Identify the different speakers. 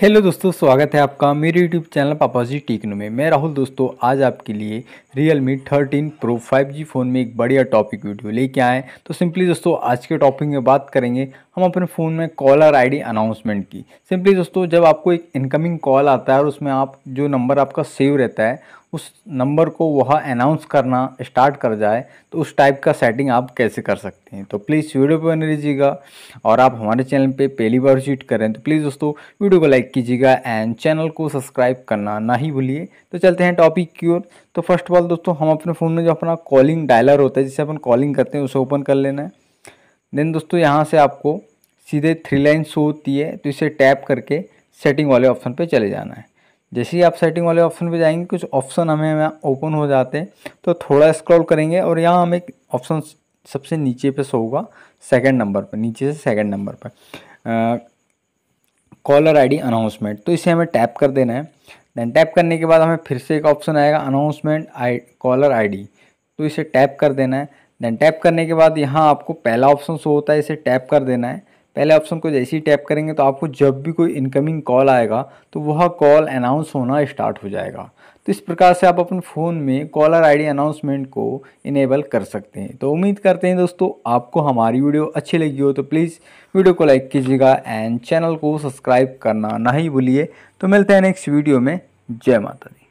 Speaker 1: hello दोस्तों स्वागत है आपका मेरे यूट्यूब चैनल पापाजी टेक्नो में मैं राहुल दोस्तों आज आपके लिए Realme thirteen pro five phone में एक बढ़िया टॉपिक वीडियो लेके आए तो सिंपली दोस्तों आज के टॉपिक में बात करेंगे हम अपने फ़ोन में कॉलर आईडी अनाउंसमेंट की सिंपली दोस्तों जब आपको एक इनकमिंग कॉल आता है और उसमें आप जो नंबर आपका सेव रहता है उस नंबर को वह अनाउंस करना स्टार्ट कर जाए तो उस टाइप का सेटिंग आप कैसे कर सकते हैं तो प्लीज़ वीडियो पर बने रहिएगा और आप हमारे चैनल पे पहली बार शूट करें तो प्लीज़ दोस्तों वीडियो को लाइक कीजिएगा एंड चैनल को सब्सक्राइब करना ना ही भूलिए तो चलते हैं टॉपिक की ओर तो फर्स्ट ऑफ ऑल दोस्तों हम अपने फ़ोन में जो अपना कॉलिंग डायलर होता है जिसे अपन कॉलिंग करते हैं उसे ओपन कर लेना है देन दोस्तों यहाँ से आपको सीधे थ्री लाइन शो होती है तो इसे टैप करके सेटिंग वाले ऑप्शन पे चले जाना है जैसे ही आप सेटिंग वाले ऑप्शन पे जाएंगे कुछ ऑप्शन हमें यहाँ ओपन हो जाते हैं तो थोड़ा स्क्रॉल करेंगे और यहाँ हमें एक ऑप्शन सबसे नीचे पे शो होगा सेकंड नंबर पर नीचे से सेकंड नंबर पर कॉलर आईडी अनाउंसमेंट तो इसे हमें टैप कर देना है देन टैप करने के बाद हमें फिर से एक ऑप्शन आएगा अनाउंसमेंट आई कॉलर आई तो इसे टैप कर देना है देन टैप करने के बाद यहाँ आपको पहला ऑप्शन शो होता है इसे टैप कर देना है पहले ऑप्शन को जैसे ही टैप करेंगे तो आपको जब भी कोई इनकमिंग कॉल आएगा तो वह कॉल अनाउंस होना स्टार्ट हो जाएगा तो इस प्रकार से आप अपने फ़ोन में कॉलर आईडी अनाउंसमेंट को इनेबल कर सकते हैं तो उम्मीद करते हैं दोस्तों आपको हमारी वीडियो अच्छी लगी हो तो प्लीज़ वीडियो को लाइक कीजिएगा एंड चैनल को सब्सक्राइब करना ना ही भूलिए तो मिलते हैं नेक्स्ट वीडियो में जय माता दी